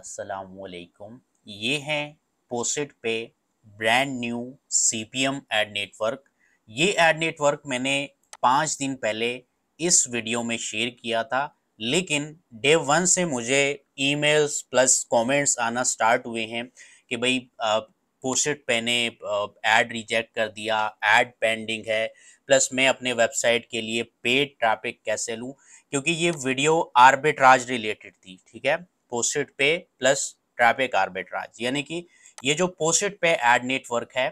असलकुम ये हैं पोस्ट पे brand new C P M ad network ये एड नेटवर्क मैंने पाँच दिन पहले इस वीडियो में शेयर किया था लेकिन डे वन से मुझे ईमेल्स प्लस कमेंट्स आना स्टार्ट हुए हैं कि भाई पोस्टेड पे ने एड रिजेक्ट कर दिया एड पेंडिंग है प्लस मैं अपने वेबसाइट के लिए पेड ट्रैफिक कैसे लूँ क्योंकि ये वीडियो आर्बिट्राज रिलेटेड थी ठीक है पोस्टेड पे प्लस ट्रैफिक आर्बिट्राज यानी कि ये जो पोस्टेड पे एड नेटवर्क है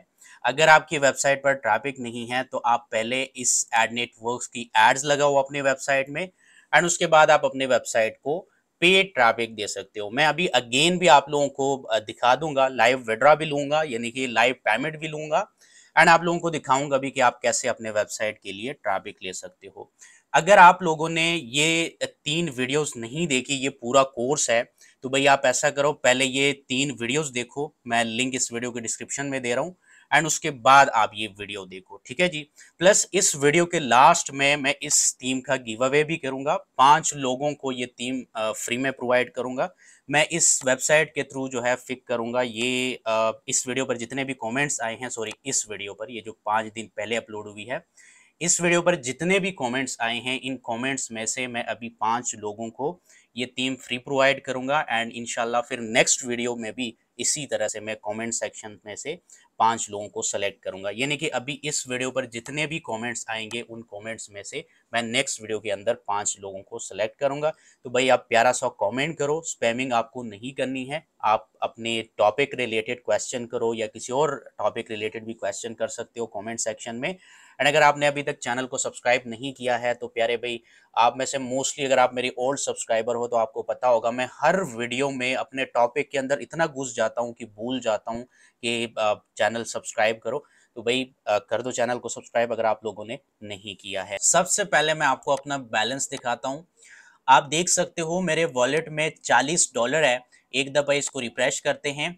अगर आपकी वेबसाइट पर ट्रैफिक नहीं है तो आप पहले इस एड नेटवर्क की एड्स लगाओ अपने वेबसाइट में एंड उसके बाद आप अपने वेबसाइट को पेड ट्रैफिक दे सकते हो मैं अभी अगेन भी आप लोगों को दिखा दूंगा लाइव विड्रा भी लूंगा यानी कि लाइव पेमेंट भी लूंगा एंड आप लोगों को दिखाऊंगा भी कि आप कैसे अपने वेबसाइट के लिए ट्रैफिक ले सकते हो अगर आप लोगों ने ये तीन वीडियोस नहीं देखी ये पूरा कोर्स है तो भाई आप ऐसा करो पहले ये तीन वीडियोस देखो मैं लिंक इस वीडियो के डिस्क्रिप्शन में दे रहा हूँ एंड उसके बाद आप ये वीडियो देखो ठीक है जी प्लस इस वीडियो के लास्ट में मैं इस थीम का गिव अवे भी करूँगा पांच लोगों को ये थीम फ्री में प्रोवाइड करूंगा मैं इस वेबसाइट के थ्रू जो है फिक करूंगा ये इस वीडियो पर जितने भी कमेंट्स आए हैं सॉरी इस वीडियो पर ये जो पाँच दिन पहले अपलोड हुई है इस वीडियो पर जितने भी कमेंट्स आए हैं इन कमेंट्स में से मैं अभी पांच लोगों को ये टीम फ्री प्रोवाइड करूंगा एंड इनशाला फिर नेक्स्ट वीडियो में भी इसी तरह से मैं कमेंट सेक्शन में से पांच लोगों को सेलेक्ट करूंगा यानी कि अभी इस वीडियो पर जितने भी कमेंट्स आएंगे उन कमेंट्स में से मैं नेक्स्ट वीडियो के अंदर पांच लोगों को सेलेक्ट करूंगा तो भाई आप प्यारा सा कमेंट करो स्पैमिंग आपको नहीं करनी है आप अपने टॉपिक रिलेटेड क्वेश्चन करो या किसी और टॉपिक रिलेटेड भी क्वेश्चन कर सकते हो कॉमेंट सेक्शन में एंड अगर आपने अभी तक चैनल को सब्सक्राइब नहीं किया है तो प्यारे भाई आप में से मोस्टली अगर आप मेरी ओल्ड सब्सक्राइबर हो तो आपको पता होगा मैं हर वीडियो में अपने टॉपिक के अंदर इतना घुस जाता हूँ कि भूल जाता हूँ कि चैनल सब्सक्राइब करो तो भाई कर दो चैनल को सब्सक्राइब अगर आप लोगों ने नहीं किया है सबसे पहले मैं आपको अपना बैलेंस दिखाता हूँ आप देख सकते हो मेरे वॉलेट में चालीस डॉलर है एक दफ़ा इसको रिफ्रेश करते हैं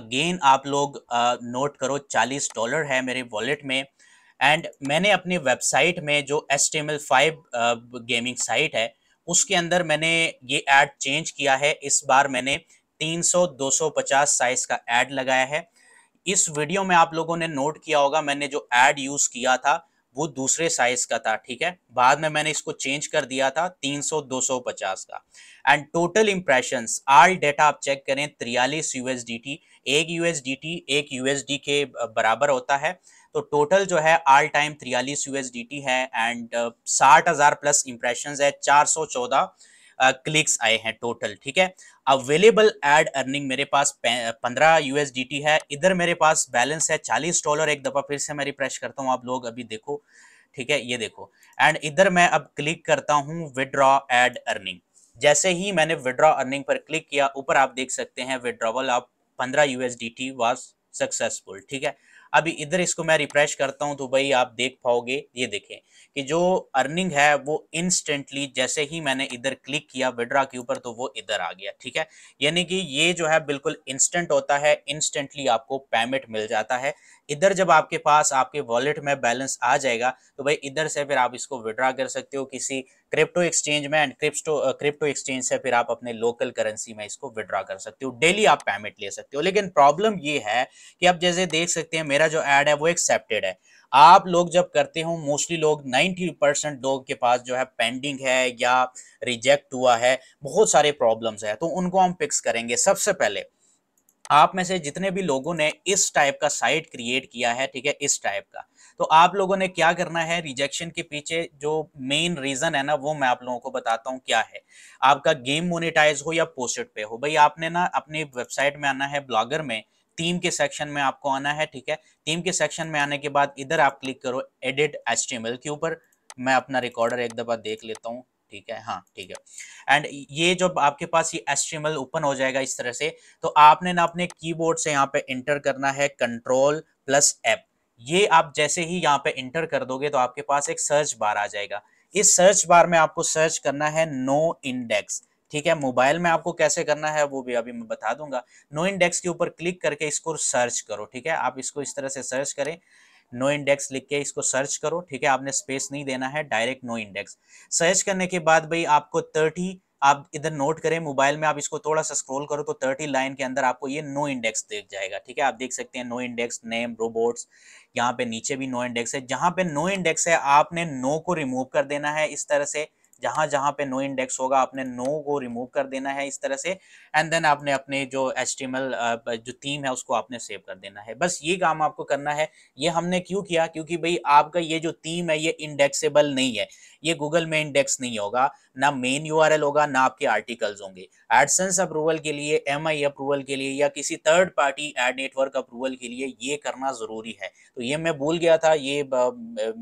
अगेन आप लोग नोट करो चालीस डॉलर है मेरे वॉलेट में एंड मैंने अपनी वेबसाइट में जो S T M L five gaming site है उसके अंदर मैंने ये ऐड चेंज किया है इस बार मैंने 300 250 साइज का ऐड लगाया है इस वीडियो में आप लोगों ने नोट किया होगा मैंने जो ऐड यूज़ किया था वो दूसरे साइज का था ठीक है बाद में मैंने इसको चेंज कर दिया था 300 250 का and total impression all data आप चेक करें तिरयालीस टी एक टी एक यूएसडी के uh, बराबर होता है तो टोटल जो है ऑल टाइम त्रियालीस यूएसडीटी है एंड uh, साठ हजार प्लस इंप्रेशन है चार सौ चौदह क्लिक्स uh, आए हैं टोटल ठीक है अवेलेबल एड अर्निंग मेरे पास uh, पंद्रह यूएसडीटी है इधर मेरे पास बैलेंस है चालीस डॉलर एक दफ़ा फिर से मैं रिप्रेस करता हूँ आप लोग अभी देखो ठीक है ये देखो एंड इधर मैं अब क्लिक करता हूँ विड्रॉ एड अर्निंग जैसे ही मैंने विड्रॉ अर्निंग पर क्लिक किया ऊपर आप देख सकते हैं विड्रॉवल आप पंद्रह यूएसडीटी वाज सक्सेसफुल ठीक है अभी इधर इसको मैं रिफ्रेश करता हूं तो भाई आप देख पाओगे ये देखें कि जो अर्निंग है वो इंस्टेंटली जैसे ही मैंने इधर क्लिक किया विड्रा के ऊपर तो वो इधर आ गया ठीक है यानी कि ये जो है बिल्कुल इंस्टेंट होता है इंस्टेंटली आपको पेमेंट मिल जाता है इधर जब आपके पास आपके वॉलेट में बैलेंस आ जाएगा तो भाई इधर से फिर आप इसको विड्रा कर सकते हो किसी क्रिप्टो एक्सचेंज में एंड क्रिप्टो क्रिप्टो एक्सचेंज से फिर आप अपने लोकल करेंसी में इसको विड्रा कर सकते हो डेली आप पेमेंट ले सकते हो लेकिन प्रॉब्लम ये है कि आप जैसे देख सकते हैं मेरा जो एड है वो एक्सेप्टेड है आप लोग जब करते हो मोस्टली लोग 90 परसेंट लोग के पास जो है पेंडिंग है या रिजेक्ट हुआ है बहुत सारे प्रॉब्लम्स है तो उनको हम फिक्स करेंगे सबसे पहले आप में से जितने भी लोगों ने इस टाइप का साइट क्रिएट किया है ठीक है इस टाइप का तो आप लोगों ने क्या करना है रिजेक्शन के पीछे जो मेन रीजन है ना वो मैं आप लोगों को बताता हूँ क्या है आपका गेम मोनिटाइज हो या पोस्टेड पे हो भाई आपने ना अपनी वेबसाइट में आना है ब्लॉगर में टीम के सेक्शन में आपको आना है ठीक है टीम के सेक्शन में आने के बाद इधर आप क्लिक करो एडिट एस के ऊपर मैं अपना रिकॉर्डर एक दफा देख लेता हूँ ठीक है हाँ ठीक है एंड ये जब आपके पास ये एस्ट्रीमल ओपन हो जाएगा इस तरह से तो आपने ना अपने कीबोर्ड से यहाँ पे इंटर करना है कंट्रोल प्लस एप ये आप जैसे ही यहाँ पे इंटर कर दोगे तो आपके पास एक सर्च बार आ जाएगा इस सर्च बार में आपको सर्च करना है नो इंडेक्स ठीक है मोबाइल में आपको कैसे करना है वो भी अभी मैं बता दूंगा नो इंडेक्स के ऊपर क्लिक करके इसको सर्च करो ठीक है आप इसको इस तरह से सर्च करें नो इंडेक्स लिख के इसको सर्च करो ठीक है आपने स्पेस नहीं देना है डायरेक्ट नो इंडेक्स सर्च करने के बाद भाई आपको थर्टी आप इधर नोट करें मोबाइल में आप इसको थोड़ा सा स्क्रॉल करो तो थर्टी लाइन के अंदर आपको ये नो इंडेक्स दिख जाएगा ठीक है आप देख सकते हैं नो इंडेक्स नेम रोबोट्स यहाँ पे नीचे भी नो इंडेक्स है जहां पे नो इंडेक्स है आपने नो को रिमूव कर देना है इस तरह से जहां जहां पे नो इंडेक्स होगा आपने नो को रिमूव कर देना है इस तरह से एंड देन आपने अपने जो एच जो थीम है उसको आपने सेव कर देना है बस ये काम आपको करना है ये हमने क्यों किया क्योंकि भाई आपका ये जो थीम है ये इंडेक्सेबल नहीं है ये गूगल में इंडेक्स नहीं होगा ना मेन यू होगा ना आपके आर्टिकल्स होंगे एडसेंस अप्रूवल के लिए एम अप्रूवल के लिए या किसी third party ad network approval के लिए ये करना ज़रूरी है तो ये मैं भूल गया था ये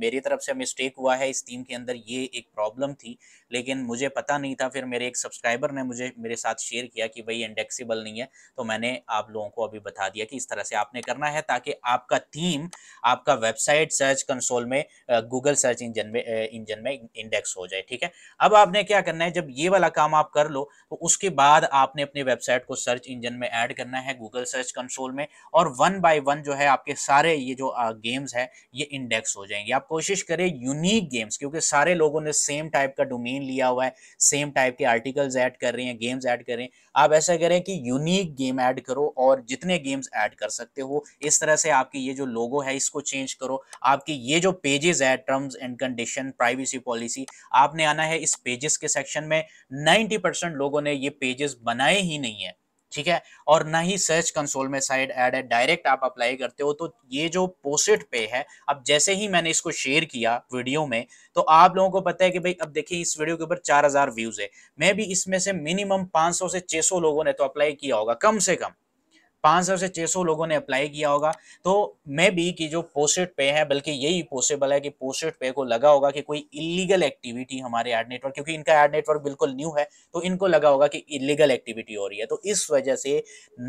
मेरी तरफ से मिस्टेक हुआ है इस टीम के अंदर ये एक प्रॉब्लम थी लेकिन मुझे पता नहीं था फिर मेरे एक सब्सक्राइबर ने मुझे मेरे साथ शेयर किया कि भाई इंडेक्सीबल नहीं है तो मैंने आप लोगों को अभी बता दिया कि इस तरह से आपने करना है ताकि आपका थीम आपका वेबसाइट सर्च कंसोल में गूगल सर्च इंजन में इंजन में इंडेक्स हो जाए ठीक है अब आपने क्या करना है जब ये वाला काम आप कर लो तो उसके बाद आपने अपने वेबसाइट को सर्च इंजन में ऐड करना है गूगल सर्च कंसोल में और वन बाय वन जो है आपके सारे ये जो गेम्स है ये इंडेक्स हो जाएंगे आप कोशिश करें यूनिक गेम्स क्योंकि सारे लोगों ने सेम टाइप का डोमेन लिया हुआ है सेम टाइप के आर्टिकल्स ऐड कर रहे हैं गेम्स ऐड कर रहे हैं आप ऐसा करें कि यूनिक गेम ऐड करो और जितने गेम्स ऐड कर सकते हो इस तरह से आपकी ये जो लोगो है इसको चेंज करो आपके ये जो पेजेस है terms and condition privacy policy आपने आना है इस पेजेस के सेक्शन में नाइन्टी लोगों ने ये पेजेस बनाए ही नहीं है ठीक है और ना ही सर्च कंसोल में साइड ऐड है डायरेक्ट आप अप्लाई करते हो तो ये जो पोस्टेड पे है अब जैसे ही मैंने इसको शेयर किया वीडियो में तो आप लोगों को पता है कि भाई अब देखिए इस वीडियो के ऊपर 4000 व्यूज है मैं भी इसमें से मिनिमम 500 से 600 लोगों ने तो अप्लाई किया होगा कम से कम 500 से 600 लोगों ने अप्लाई किया होगा तो मे बी कि जो पोस्टेड पे है बल्कि यही पॉसिबल है कि पोस्टेड पे को लगा होगा कि कोई इलीगल एक्टिविटी हमारे एड नेटवर्क क्योंकि इनका एड नेटवर्क बिल्कुल न्यू है तो इनको लगा होगा कि इलीगल एक्टिविटी हो रही है तो इस वजह से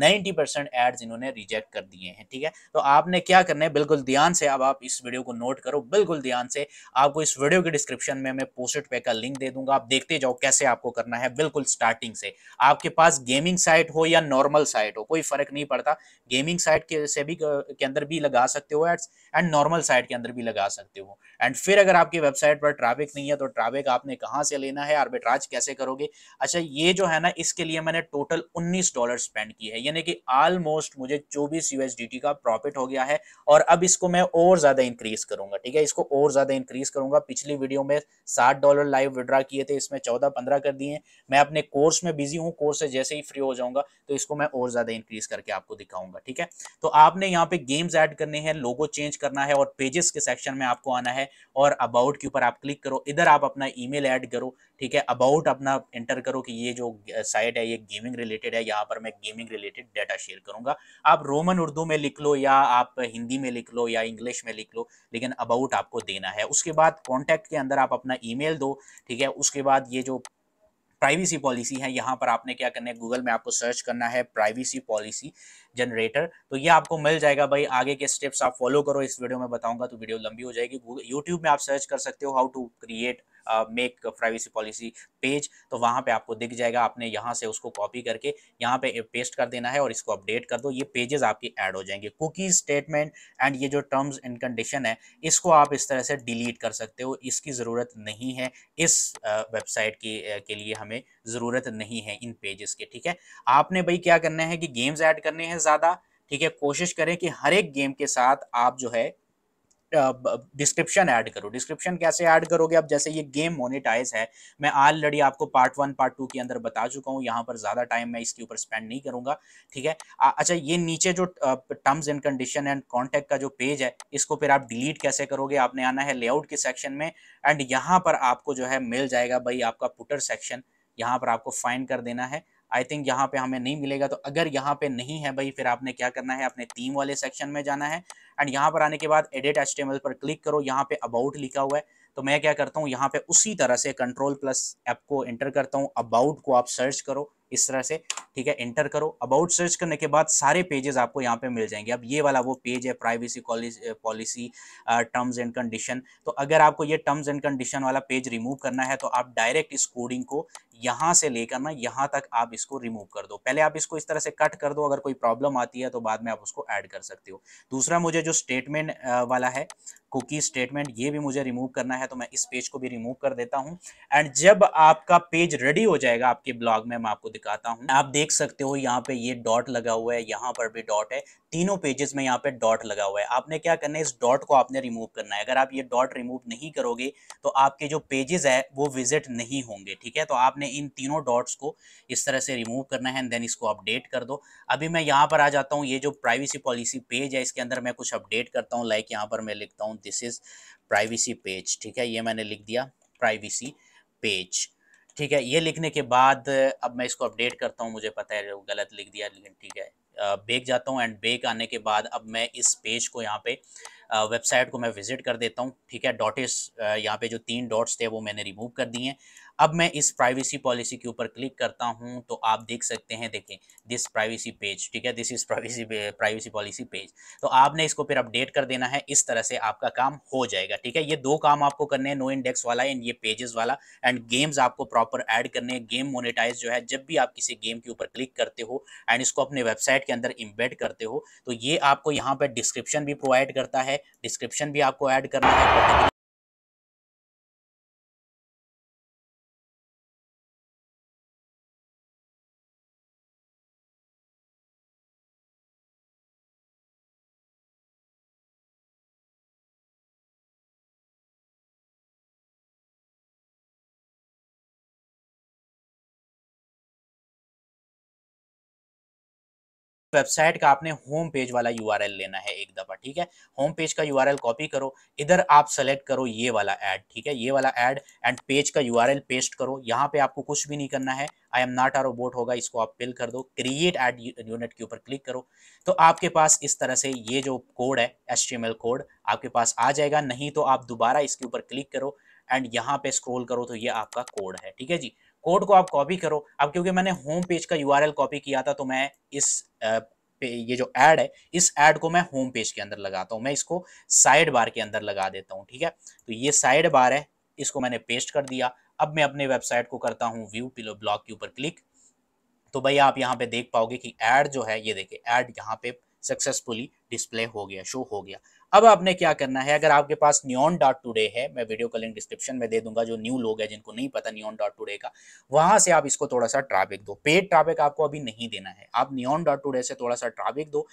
90 परसेंट एड्स इन्होंने रिजेक्ट कर दिए हैं ठीक है तो आपने क्या करना है बिल्कुल ध्यान से अब आप इस वीडियो को नोट करो बिल्कुल ध्यान से आपको इस वीडियो के डिस्क्रिप्शन में मैं पोस्टेड पे का लिंक दे दूंगा आप देखते जाओ कैसे आपको करना है बिल्कुल स्टार्टिंग से आपके पास गेमिंग साइट हो या नॉर्मल साइट हो कोई फर्क नहीं नहीं पड़ता गेमिंग साइट के से भी के अंदर भी लगा सकते हो एड्स एंड नॉर्मल साइट के अंदर भी लगा सकते हो एंड फिर अगर आपकी वेबसाइट पर ट्रैफिक नहीं है तो ट्रैफिक आपने कहाँ से लेना है आर्बिट्राज कैसे करोगे अच्छा ये जो है ना इसके लिए मैंने टोटल उन्नीस डॉलर स्पेंड की है यानी कि ऑलमोस्ट मुझे चौबीस यूएसडीटी का प्रॉफिट हो गया है और अब इसको मैं और ज्यादा इंक्रीज करूंगा ठीक है इसको और ज्यादा इंक्रीज करूंगा पिछली वीडियो में साठ डॉलर लाइव विड्रा किए थे इसमें चौदह पंद्रह कर दिए मैं अपने कोर्स में बिजी हूँ कोर्स से जैसे ही फ्री हो जाऊंगा तो इसको मैं और ज्यादा इंक्रीज करके करके आपको दिखाऊंगा ठीक है तो आपने यहाँ पे गेम्स ऐड करने हैं लोगो चेंज करना है और पेजेस के सेक्शन में आपको आना है और अबाउट के ऊपर आप क्लिक करो इधर आप अपना ईमेल ऐड करो ठीक है अबाउट अपना एंटर करो कि ये जो साइट है ये गेमिंग रिलेटेड है यहाँ पर मैं गेमिंग रिलेटेड डाटा शेयर करूंगा आप रोमन उर्दू में लिख लो या आप हिंदी में लिख लो या इंग्लिश में लिख लो लेकिन अबाउट आपको देना है उसके बाद कॉन्टैक्ट के अंदर आप अपना ईमेल दो ठीक है उसके बाद ये जो प्राइवेसी पॉलिसी है यहाँ पर आपने क्या करना है गूगल में आपको सर्च करना है प्राइवेसी पॉलिसी जनरेटर तो ये आपको मिल जाएगा भाई आगे के स्टेप्स आप फॉलो करो इस वीडियो में बताऊंगा तो वीडियो लंबी हो जाएगी यूट्यूब में आप सर्च कर सकते हो how to create make privacy policy page तो वहां पे आपको दिख जाएगा आपने यहां से उसको कॉपी करके यहां पे पेस्ट कर देना है और इसको अपडेट कर दो ये पेजेस आपके ऐड हो जाएंगे कुकी स्टेटमेंट एंड ये जो टर्म्स एंड कंडीशन है इसको आप इस तरह से डिलीट कर सकते हो इसकी ज़रूरत नहीं है इस वेबसाइट uh, की uh, के लिए हमें ज़रूरत नहीं है इन पेजेस के ठीक है आपने भाई क्या करना है कि गेम्स ऐड करने हैं ज़्यादा ठीक है कोशिश करें कि हर एक गेम के साथ आप जो है डिस्क्रिप्शन ऐड करो डिस्क्रिप्शन कैसे ऐड करोगे अब जैसे ये गेम मोनेटाइज है मैं ऑलरेडी आपको पार्ट वन पार्ट टू के अंदर बता चुका हूँ यहाँ पर ज़्यादा टाइम मैं इसके ऊपर स्पेंड नहीं करूंगा ठीक है अच्छा ये नीचे जो terms and condition and contact का जो पेज है इसको फिर आप डिलीट कैसे करोगे आपने आना है लेआउट के सेक्शन में एंड यहाँ पर आपको जो है मिल जाएगा भाई आपका पुटर सेक्शन यहाँ पर आपको फाइन कर देना है आई थिंक यहाँ पे हमें नहीं मिलेगा तो अगर यहाँ पे नहीं है भाई फिर आपने क्या करना है अपने थीम वाले सेक्शन में जाना है एंड यहाँ पर आने के बाद एडिट एच पर क्लिक करो यहाँ पे अबाउट लिखा हुआ है तो मैं क्या करता हूँ यहाँ पे उसी तरह से कंट्रोल प्लस ऐप को एंटर करता हूँ अबाउट को आप सर्च करो इस तरह से ठीक है एंटर करो अबाउट सर्च करने के बाद सारे पेजेस आपको यहाँ पे मिल जाएंगे अब ये वाला वो पेज है privacy policy terms and condition तो अगर आपको ये टर्म्स एंड कंडीशन वाला पेज रिमूव करना है तो आप डायरेक्ट इस कोडिंग को यहाँ से लेकर ना यहाँ तक आप इसको रिमूव कर दो पहले आप इसको इस तरह से कट कर दो अगर कोई प्रॉब्लम आती है तो बाद में आप उसको ऐड कर सकते हो दूसरा मुझे जो स्टेटमेंट वाला है कुकी स्टेटमेंट ये भी मुझे रिमूव करना है तो मैं इस पेज को भी रिमूव कर देता हूँ एंड जब आपका पेज रेडी हो जाएगा आपके ब्लॉग में मैं आपको दिखाता हूँ आप देख सकते हो यहाँ पे ये डॉट लगा हुआ है यहाँ पर भी डॉट है तीनों पेजेस में यहाँ पे डॉट लगा हुआ है आपने क्या करना है इस डॉट को आपने रिमूव करना है अगर आप ये डॉट रिमूव नहीं करोगे तो आपके जो पेजेस है वो विजिट नहीं होंगे ठीक है तो आपने इन तीनों डॉट्स को इस तरह से रिमूव करना है एंड देन इसको अपडेट कर दो अभी मैं यहाँ पर आ जाता हूँ ये जो प्राइवेसी पॉलिसी पेज है इसके अंदर मैं कुछ अपडेट करता हूँ लाइक यहाँ पर मैं लिखता हूँ दिस इज़ प्राइवेसी पेज ठीक है ये मैंने लिख दिया प्राइवेसी पेज ठीक है ये लिखने के बाद अब मैं इसको अपडेट करता हूँ मुझे पता है गलत लिख दिया लेकिन ठीक है बेक जाता हूँ एंड बेक आने के बाद अब मैं इस पेज को यहाँ पे वेबसाइट को मैं विज़िट कर देता हूँ ठीक है डॉटेस यहाँ पे जो तीन डॉट्स थे वो मैंने रिमूव कर दिए हैं अब मैं इस प्राइवेसी पॉलिसी के ऊपर क्लिक करता हूं तो आप देख सकते हैं देखें दिस प्राइवेसी पेज ठीक है this is privacy privacy policy page तो आपने इसको फिर अपडेट कर देना है इस तरह से आपका काम हो जाएगा ठीक है ये दो काम आपको करने हैं नो इंडेक्स वाला एंड ये पेजेस वाला एंड गेम्स आपको प्रॉपर ऐड करने हैं गेम मोनिटाइज जो है जब भी आप किसी गेम के ऊपर क्लिक करते हो एंड इसको अपने वेबसाइट के अंदर इम्बेड करते हो तो ये आपको यहाँ पर डिस्क्रिप्शन भी प्रोवाइड करता है डिस्क्रिप्शन भी आपको ऐड करना है वेबसाइट का आपने होम पेज वाला यूआरएल लेना है एक दफ़ा ठीक है होम पेज का यूआरएल कॉपी करो इधर आप सेलेक्ट करो ये वाला ऐड ठीक है ये वाला ऐड एंड पेज का यूआरएल पेस्ट करो यहाँ पे आपको कुछ भी नहीं करना है I am not are robot होगा इसको आप फिल कर दो क्रिएट एड यूनिट के ऊपर क्लिक करो तो आपके पास इस तरह से ये जो कोड है एस कोड आपके पास आ जाएगा नहीं तो आप दोबारा इसके ऊपर क्लिक करो एंड यहाँ पे स्क्रोल करो तो ये आपका कोड है ठीक है जी कोड को आप कॉपी करो अब क्योंकि मैंने होम पेज का यू कॉपी किया था तो मैं इस ये जो ऐड है इस ऐड को मैं होम पेज के अंदर लगाता हूँ मैं इसको साइड बार के अंदर लगा देता हूँ ठीक है तो ये साइड बार है इसको मैंने पेस्ट कर दिया अब मैं अपने वेबसाइट को करता हूँ व्यू पिलो ब्लॉक के ऊपर क्लिक तो भैया आप यहाँ पे देख पाओगे कि ऐड जो है ये देखिए ऐड यहाँ पे सक्सेसफुली डिस्प्ले हो गया शो हो गया अब आपने क्या करना है अगर आपके पास न्योन डॉट टूडे है मैं वीडियो का लिंक डिस्क्रिप्शन में दे दूंगा जो न्यू लोग हैं जिनको नहीं पता न्योन डॉट टूडे का वहां से आप इसको थोड़ा सा ट्रैफिक दो पेड ट्रैफिक आपको अभी नहीं देना है आप न्योन डॉट टूडे से थोड़ा सा ट्रैफिक दो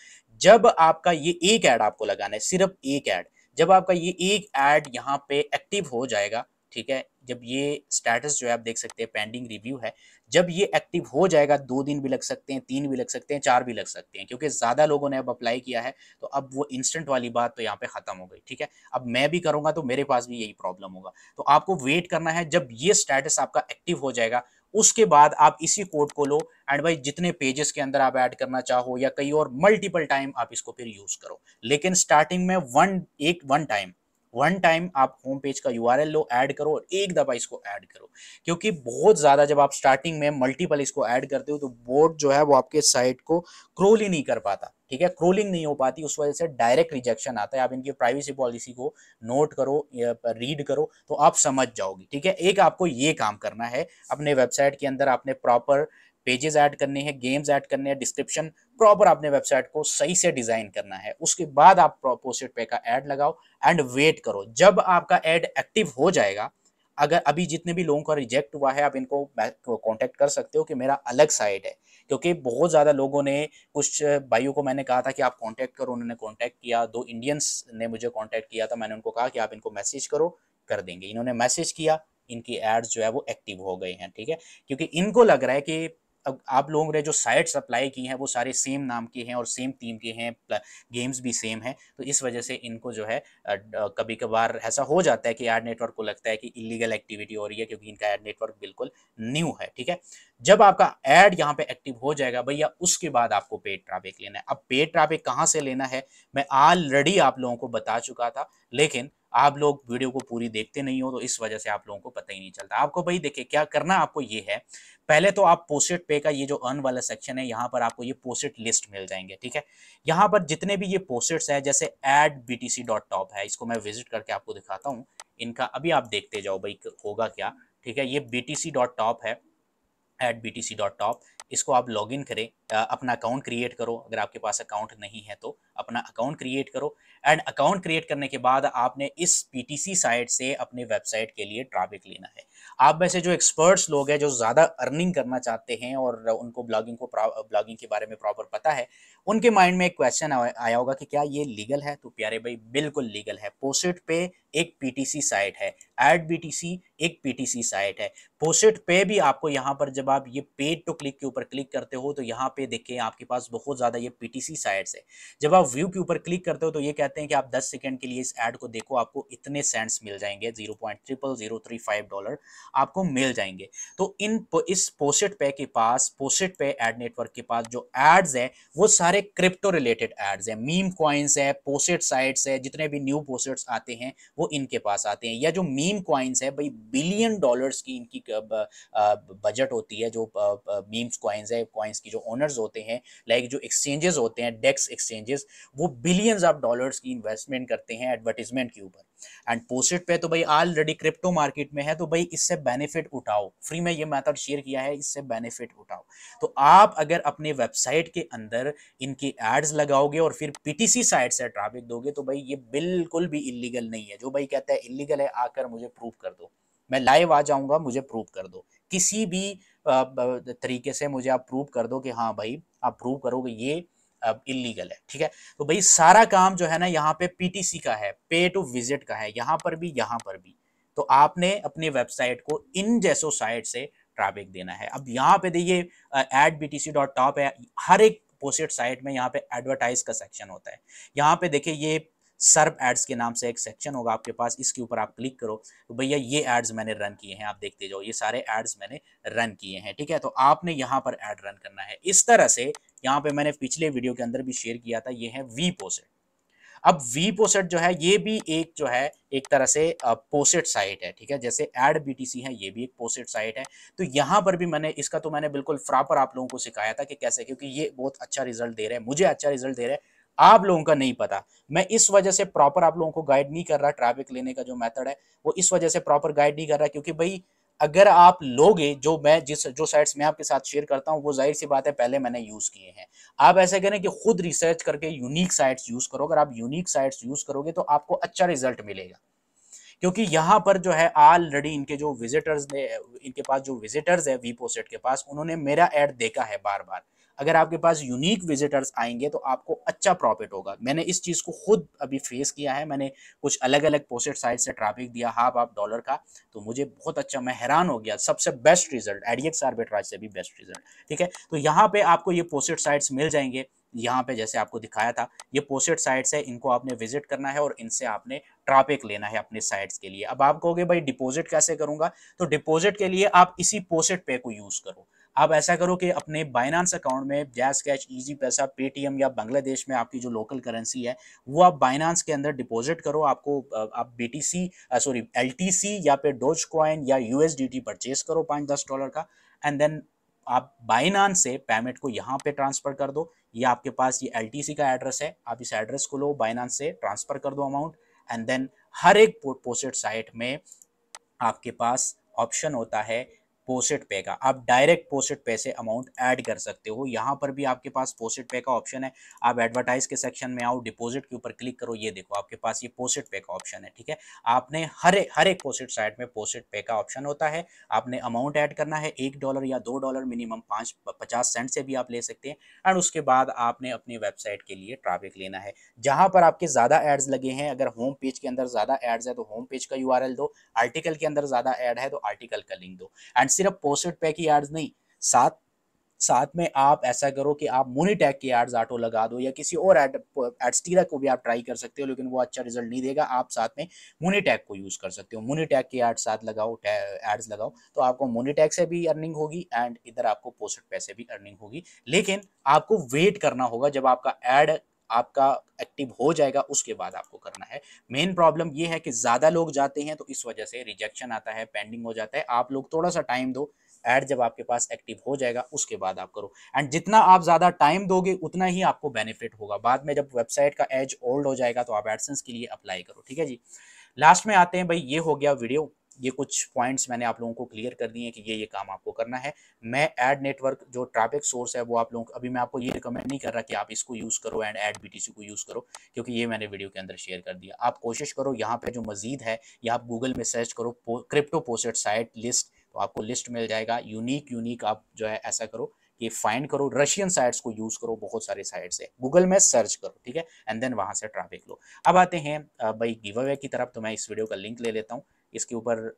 जब आपका ये एक ऐड आपको लगाना है सिर्फ एक ऐड जब आपका ये एक ऐड यहाँ पे एक्टिव हो जाएगा ठीक है जब ये स्टेटस जो है आप देख सकते हैं पेंडिंग रिव्यू है जब ये एक्टिव हो जाएगा दो दिन भी लग सकते हैं तीन भी लग सकते हैं चार भी लग सकते हैं क्योंकि ज़्यादा लोगों ने अब अप्लाई किया है तो अब वो इंस्टेंट वाली बात तो यहाँ पे ख़त्म हो गई ठीक है अब मैं भी करूँगा तो मेरे पास भी यही प्रॉब्लम होगा तो आपको वेट करना है जब ये स्टेटस आपका एक्टिव हो जाएगा उसके बाद आप इसी कोड को लो एंड भाई जितने पेजेस के अंदर आप ऐड करना चाहो या कई और मल्टीपल टाइम आप इसको फिर यूज़ करो लेकिन स्टार्टिंग में वन एक वन टाइम वन टाइम आप होम पेज का यू लो ऐड करो और एक दफ़ा इसको ऐड करो क्योंकि बहुत ज़्यादा जब आप स्टार्टिंग में मल्टीपल इसको ऐड करते हो तो बोर्ड जो है वो आपके साइट को क्रोल ही नहीं कर पाता ठीक है क्रोलिंग नहीं हो पाती उस वजह से डायरेक्ट रिजेक्शन आता है आप इनकी प्राइवेसी पॉलिसी को नोट करो रीड करो तो आप समझ जाओगे ठीक है एक आपको ये काम करना है अपने वेबसाइट के अंदर आपने प्रॉपर पेजेस ऐड करने हैं गेम्स ऐड करने हैं डिस्क्रिप्शन प्रॉपर आपने वेबसाइट को सही से डिजाइन करना है उसके बाद आप पोस्टेड पे का एड लगाओ एंड वेट करो जब आपका एड एक्टिव हो जाएगा अगर अभी जितने भी लोगों का रिजेक्ट हुआ है आप इनको कांटेक्ट कर सकते हो कि मेरा अलग साइट है क्योंकि बहुत ज़्यादा लोगों ने कुछ भाइयों को मैंने कहा था कि आप कांटेक्ट करो उन्होंने कांटेक्ट किया दो इंडियंस ने मुझे कांटेक्ट किया था मैंने उनको कहा कि आप इनको मैसेज करो कर देंगे इन्होंने मैसेज किया इनकी एड्स जो है वो एक्टिव हो गए हैं ठीक है क्योंकि इनको लग रहा है कि आप लोगों ने जो साइट्स अप्लाई की हैं वो सारे सेम नाम के हैं और सेम टीम के हैं गेम्स भी सेम हैं तो इस वजह से इनको जो है कभी कभार ऐसा हो जाता है कि एड नेटवर्क को लगता है कि इलीगल एक्टिविटी हो रही है क्योंकि इनका एड नेटवर्क बिल्कुल न्यू है ठीक है जब आपका एड यहाँ पे एक्टिव हो जाएगा भैया उसके बाद आपको पेड ट्राफिक लेना है अब पेड ट्राफिक कहाँ से लेना है मैं ऑलरेडी आप लोगों को बता चुका था लेकिन आप लोग वीडियो को पूरी देखते नहीं हो तो इस वजह से आप लोगों को पता ही नहीं चलता आपको भाई देखिए क्या करना आपको ये है पहले तो आप पोस्टेड पे का ये जो अर्न वाला सेक्शन है यहाँ पर आपको ये पोस्टेड लिस्ट मिल जाएंगे ठीक है यहाँ पर जितने भी ये पोस्टेड्स है जैसे एड बी है इसको मैं विजिट करके आपको दिखाता हूँ इनका अभी आप देखते जाओ भाई होगा क्या ठीक है ये बी है ad B T C dot top इसको आप लॉग इन करें अपना अकाउंट क्रिएट करो अगर आपके पास अकाउंट नहीं है तो अपना अकाउंट क्रिएट करो एंड अकाउंट क्रिएट करने के बाद आपने इस पी टी सी साइट से अपने वेबसाइट के लिए ट्रैफिक लेना है आप वैसे जो एक्सपर्ट्स लोग हैं जो ज़्यादा अर्निंग करना चाहते हैं और उनको ब्लॉगिंग को ब्लॉगिंग के बारे में प्रॉपर पता है उनके माइंड में एक क्वेश्चन आया होगा कि क्या ये लीगल है तो प्यारे भाई बिल्कुल लीगल है पोस्ट पे एक पीटीसी साइट है एड बीटीसी एक पीटीसी साइट है पोस्टेड पे भी आपको यहाँ पर जब आप ये पेड टू क्लिक के ऊपर क्लिक करते हो तो यहाँ पे देखें आपके पास बहुत ज़्यादा ये पीटीसी साइट्स है जब आप व्यू के ऊपर क्लिक करते हो तो ये कहते हैं कि आप 10 सेकंड के लिए इस एड को देखो आपको इतने सेंट्स मिल जाएंगे zero point triple zero three five dollar आपको मिल जाएंगे तो इन इस पोस्टेड पे के पास पोस्टेड पे एड नेटवर्क के पास जो एड्स है वो सारे क्रिप्टो रिलेटेड एड्स है मीम कॉइन्स है पोस्टेड साइट्स है जितने भी न्यू पोस्टेड्स आते हैं वो इनके पास आते हैं या जो मीम कॉइन्स है भाई बिलियन डॉलर्स की इनकी बजट होती है जो मीम्स कॉइन्स है कॉइन्स की जो ओनर्स होते हैं लाइक जो एक्सचेंजेस होते हैं डेक्स एक्सचेंजेस वो बिलियंस ऑफ डॉलर्स की इन्वेस्टमेंट करते हैं एडवर्टीजमेंट के ऊपर एंड पोस्टेड पे तो भाई ऑलरेडी क्रिप्टो मार्केट में है तो भाई इससे बेनिफिट उठाओ फ्री में ये मेथड शेयर किया है इससे बेनिफिट उठाओ तो आप अगर अपने वेबसाइट के अंदर इनकी एड्स लगाओगे और फिर पीटीसी साइट से ट्रैफिक दोगे तो भाई ये बिल्कुल भी इलीगल नहीं है जो भाई कहता है इलीगल है आकर मुझे प्रूफ कर दो मैं लाइव आ जाऊंगा मुझे प्रूफ कर दो किसी भी तरीके से मुझे आप प्रूफ कर दो कि हाँ भाई आप प्रूव करोगे ये इलीगल है ठीक है तो भाई सारा काम जो है ना यहाँ पे पीटीसी का है पे टू विजिट का है यहाँ पर भी यहाँ पर भी तो आपने अपनी वेबसाइट को इन जैसो साइट से ट्रैफिक देना है अब यहाँ पे देखिए ad B T C dot top है हर एक पोस्टेड साइट में यहाँ पे एडवर्टाइज का सेक्शन होता है यहाँ पे देखिए ये सर्प एड्स के नाम से एक सेक्शन होगा आपके पास इसके ऊपर आप क्लिक करो तो भैया ये एड्स मैंने रन किए हैं आप देखते जाओ ये सारे एड्स मैंने रन किए हैं ठीक है तो आपने यहाँ पर एड रन करना है इस तरह से यहाँ पे मैंने पिछले वीडियो के अंदर भी शेयर किया था ये है वी पोसेट अब वी पोसेट जो है ये भी एक जो है एक तरह से पोसेट साइट है ठीक है जैसे एड बीटीसी है ये भी एक पोसेट साइट है तो यहाँ पर भी मैंने इसका तो मैंने बिल्कुल प्रॉपर आप लोगों को सिखाया था कि कैसे क्योंकि ये बहुत अच्छा रिजल्ट दे रहा है मुझे अच्छा रिजल्ट दे रहा है आप लोगों का नहीं पता मैं इस वजह से प्रॉपर आप लोगों को गाइड नहीं कर रहा ट्रैफिक लेने का जो मेथड है वो इस वजह से प्रॉपर गाइड नहीं कर रहा क्योंकि भाई अगर आप लोगे जो मैं जिस जो साइट्स मैं आपके साथ शेयर करता हूँ वो जाहिर सी बात है पहले मैंने यूज़ किए हैं आप ऐसा करें कि खुद रिसर्च करके यूनिक साइट्स यूज़ करो अगर आप यूनिक साइट्स यूज़ करोगे तो आपको अच्छा रिजल्ट मिलेगा क्योंकि यहाँ पर जो है ऑलरेडी इनके जो विजिटर्स ने इनके पास जो विजिटर्स है वीपोसेट के पास उन्होंने मेरा ऐड देखा है बार बार अगर आपके पास यूनिक विजिटर्स आएंगे तो आपको अच्छा प्रॉफिट होगा मैंने इस चीज़ को खुद अभी फेस किया है मैंने कुछ अलग अलग पोस्टेड साइट से ट्रैफिक दिया हाफ आप डॉलर का तो मुझे बहुत अच्छा मैं हैरान हो गया सबसे बेस्ट रिजल्ट एडीएक्स आर्बिट्राज से भी बेस्ट रिजल्ट ठीक है तो यहाँ पे आपको ये पोस्टेड साइट्स मिल जाएंगे यहाँ पे जैसे आपको दिखाया था ये पोस्टेड साइट्स है इनको आपने विजिट करना है और इनसे आपने ट्रैफिक लेना है अपने साइट्स के लिए अब आप कहोगे भाई डिपॉजिट कैसे करूँगा तो डिपॉजिट के लिए आप इसी पोस्टेड पे को यूज़ करो आप ऐसा करो कि अपने बाइनांस अकाउंट में जैस कैश ईजी पैसा पेटीएम या बांग्लादेश में आपकी जो लोकल करेंसी है वो आप बाइनांस के अंदर डिपॉजिट करो आपको आप बी सॉरी एल या फिर डोज कॉइन या यू परचेज करो पाँच दस डॉलर का एंड देन आप बाइनांस से पेमेंट को यहाँ पे ट्रांसफ़र कर दो या आपके पास ये एल का एड्रेस है आप इस एड्रेस को लो बाइनांस से ट्रांसफ़र कर दो अमाउंट एंड देन हर एक पोस्टेड साइट में आपके पास ऑप्शन होता है पोस्टेड पे का आप डायरेक्ट पोस्टेड पे से अमाउंट ऐड कर सकते हो यहाँ पर भी आपके पास पोस्टेड पे का ऑप्शन है आप एडवर्टाइज के सेक्शन में आओ डिपॉजिट के ऊपर क्लिक करो ये देखो आपके पास ये पोस्टेड पे का ऑप्शन है ठीक है आपने हर हर एक पोस्टेड साइट में पोस्टेड पे का ऑप्शन होता है आपने अमाउंट ऐड करना है एक डॉलर या दो डॉलर मिनिमम पाँच पचास सेंट से भी आप ले सकते हैं एंड उसके बाद आपने अपनी वेबसाइट के लिए ट्राफिक लेना है जहाँ पर आपके ज़्यादा एड्स लगे हैं अगर होम पेज के अंदर ज़्यादा एड्स है तो होम पेज का यू दो आर्टिकल के अंदर ज़्यादा एड है तो आर्टिकल का लिंक दो एंड सिर्फ पोस्टेड पे की यार्ड्स नहीं साथ साथ में आप ऐसा करो कि आप मोनी टैग के एड्स ऑटो लगा दो या किसी और एड एड स्टीरा को भी आप ट्राई कर सकते हो लेकिन वो अच्छा रिजल्ट नहीं देगा आप साथ में मोनी टैग को यूज़ कर सकते हो मोनी टैग के एड साथ लगाओ एड्स लगाओ तो आपको मोनी टैग से भी अर्निंग होगी एंड इधर आपको पोस्टेड पैसे भी अर्निंग होगी लेकिन आपको वेट करना होगा जब आपका एड आपका एक्टिव हो जाएगा उसके बाद आपको करना है मेन प्रॉब्लम ये है कि ज़्यादा लोग जाते हैं तो इस वजह से रिजेक्शन आता है पेंडिंग हो जाता है आप लोग थोड़ा सा टाइम दो ऐड जब आपके पास एक्टिव हो जाएगा उसके बाद आप करो एंड जितना आप ज़्यादा टाइम दोगे उतना ही आपको बेनिफिट होगा बाद में जब वेबसाइट का एज ओल्ड हो जाएगा तो आप एडसेंस के लिए अप्लाई करो ठीक है जी लास्ट में आते हैं भाई ये हो गया वीडियो ये कुछ पॉइंट्स मैंने आप लोगों को क्लियर कर दिए हैं कि ये ये काम आपको करना है मैं एड नेटवर्क जो ट्रैफिक सोर्स है वो आप लोगों अभी मैं आपको ये रिकमेंड नहीं कर रहा कि आप इसको यूज़ करो एंड एड बी को यूज़ करो क्योंकि ये मैंने वीडियो के अंदर शेयर कर दिया आप कोशिश करो यहाँ पर जो मजीद है या आप गूगल में सर्च करो क्रिप्टो पोस्टेड साइट लिस्ट तो आपको लिस्ट मिल जाएगा यूनिक यूनिक आप जो है ऐसा करो कि फाइंड करो रशियन साइट्स को यूज़ करो बहुत सारे साइट्स है गूगल में सर्च करो ठीक है एंड देन वहाँ से ट्रैफिक लो अब आते हैं भाई गिव अवे की तरफ तो मैं इस वीडियो का लिंक ले लेता हूँ इसके ऊपर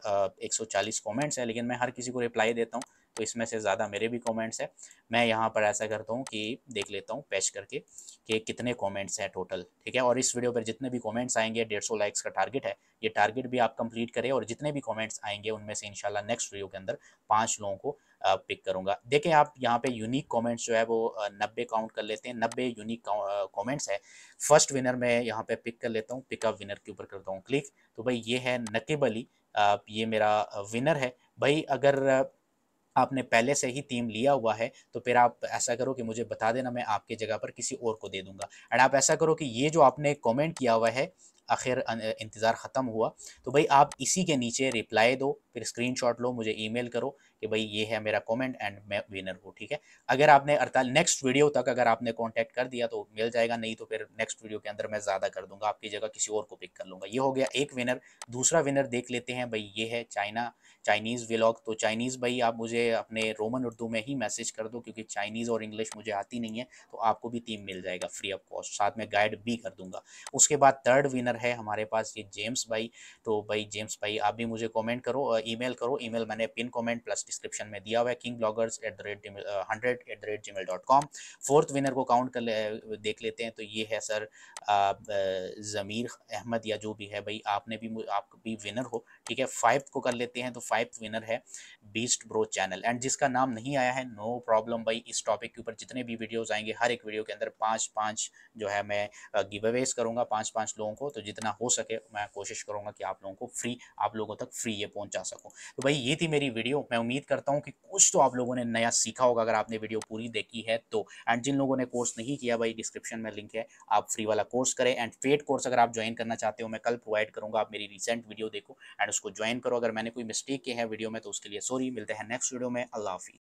140 कमेंट्स हैं लेकिन मैं हर किसी को रिप्लाई देता हूँ तो इसमें से ज़्यादा मेरे भी कमेंट्स हैं मैं यहाँ पर ऐसा करता हूँ कि देख लेता हूँ पैच करके कि कितने कमेंट्स हैं टोटल ठीक है और इस वीडियो पर जितने भी कमेंट्स आएंगे डेढ़ सौ लाइक्स का टारगेट है ये टारगेट भी आप कंप्लीट करें और जितने भी कॉमेंट्स आएंगे उनमें से इनशाला नेक्स्ट वीडियो के अंदर पाँच लोगों को पिक करूंगा देखें आप यहाँ पे यूनिक कमेंट्स जो है वो नब्बे काउंट कर लेते हैं नब्बे यूनिक कमेंट्स है फर्स्ट विनर मैं यहाँ पे पिक कर लेता हूँ पिकअप विनर के ऊपर करता हूँ क्लिक तो भाई ये है नकेब अली ये मेरा विनर है भाई अगर आपने पहले से ही टीम लिया हुआ है तो फिर आप ऐसा करो कि मुझे बता देना मैं आपके जगह पर किसी और को दे दूंगा एंड आप ऐसा करो कि ये जो आपने कमेंट किया हुआ है आखिर इंतज़ार ख़त्म हुआ तो भाई आप इसी के नीचे रिप्लाई दो फिर शॉट लो मुझे मेल करो कि भाई ये है मेरा कॉमेंट एंड मैं विनर हूँ ठीक है अगर आपने अड़ताल नेक्स्ट वीडियो तक अगर आपने कॉन्टैक्ट कर दिया तो मिल जाएगा नहीं तो फिर नेक्स्ट वीडियो के अंदर मैं ज़्यादा कर दूंगा आपकी जगह किसी और को पिक कर लूँगा ये हो गया एक विनर दूसरा विनर देख लेते हैं भाई ये है चाइना चाइनीज़ विलॉग तो चाइनीज़ भाई आप मुझे अपने रोमन उर्दू में ही मैसेज कर दो क्योंकि चाइनीज़ और इंग्लिश मुझे आती नहीं है तो आपको भी टीम मिल जाएगा फ्री ऑफ कॉस्ट साथ में गाइड भी कर दूंगा उसके बाद थर्ड विनर है हमारे पास ये जेम्स भाई तो भाई जेम्स भाई आप भी मुझे कॉमेंट करो ईमेल करो ईमेल मैंने पिन कमेंट प्लस डिस्क्रिप्शन में दिया हुआ है king bloggers at the rate hundred at the rate Gmail dot com fourth winner को काउंट कर ले, uh, देख लेते हैं तो ये है सर ज़मीर अहमद या जो भी है भाई आपने भी आप भी विनर हो ठीक है फाइव को कर लेते हैं तो फाइव विनर है बीस्ट ब्रो चैनल एंड जिसका नाम नहीं आया है नो प्रॉब्लम भाई इस टॉपिक के ऊपर जितने भी वीडियोज़ आएंगे हर एक वीडियो के अंदर पाँच पाँच जो है मैं गिव अवेज करूँगा पाँच पाँच लोगों को तो जितना हो सके मैं कोशिश करूँगा कि आप लोगों को फ्री आप लोगों तक फ्री ये पहुँचा सकूँ सकूँ तो भाई ये थी मेरी वीडियो मैं उम्मीद करता हूँ कि कुछ तो आप लोगों ने नया सीखा होगा अगर आपने वीडियो पूरी देखी है तो एंड जिन लोगों ने कोर्स नहीं किया भाई डिस्क्रिप्शन में लिंक है आप फ्री वाला कोर्स करें एंड पेड कोर्स अगर आप ज्वाइन करना चाहते हो मैं कल प्रोवाइड करूँगा आप मेरी रिसेंट वीडियो देखो एंड उसको ज्वाइन करो अगर मैंने कोई मिस्टेक किया है वीडियो में तो उसके लिए सॉरी मिलते हैं नेक्स्ट वीडियो में अल्लाह हाफिज़